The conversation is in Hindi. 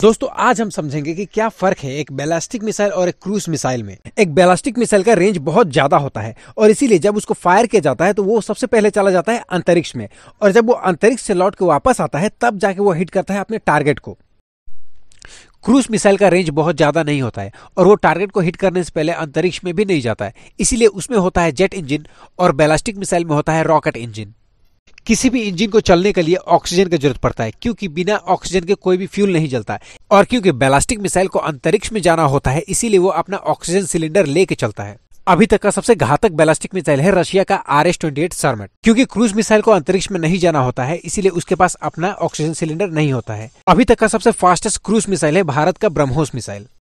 दोस्तों आज हम समझेंगे कि क्या फर्क है एक बैलास्टिक मिसाइल और एक क्रूज मिसाइल में एक बैलास्टिक मिसाइल का रेंज बहुत ज्यादा होता है और इसीलिए जब उसको फायर किया जाता है तो वो सबसे पहले चला जाता है अंतरिक्ष में और जब वो अंतरिक्ष से लौट के वापस आता है तब जाके वो हिट करता है अपने टारगेट को क्रूज मिसाइल का रेंज बहुत ज़्यादा नहीं होता है और वो टारगेट को हिट करने से पहले अंतरिक्ष में भी नहीं जाता है इसीलिए उसमें होता है जेट इंजन और बैलास्टिक मिसाइल में होता है रॉकेट इंजन किसी भी इंजन को चलने के लिए ऑक्सीजन की जरूरत पड़ता है क्योंकि बिना ऑक्सीजन के कोई भी फ्यूल नहीं जलता है और क्योंकि बैलास्टिक मिसाइल को अंतरिक्ष में जाना होता है इसीलिए वो अपना ऑक्सीजन सिलेंडर लेके चलता है अभी तक का सबसे घातक बैलास्टिक मिसाइल है रशिया का R S twenty eight Sarmat क्यूँकी क्रूज मिसाइल को अंतरिक्ष में नहीं जाना होता है इसीलिए उसके पास अपना ऑक्सीजन सिलेंडर नहीं होता है अभी तक का सबसे फास्टेस्ट क्रूज मिसाइल है भारत का ब्रह्मोस मिसाइल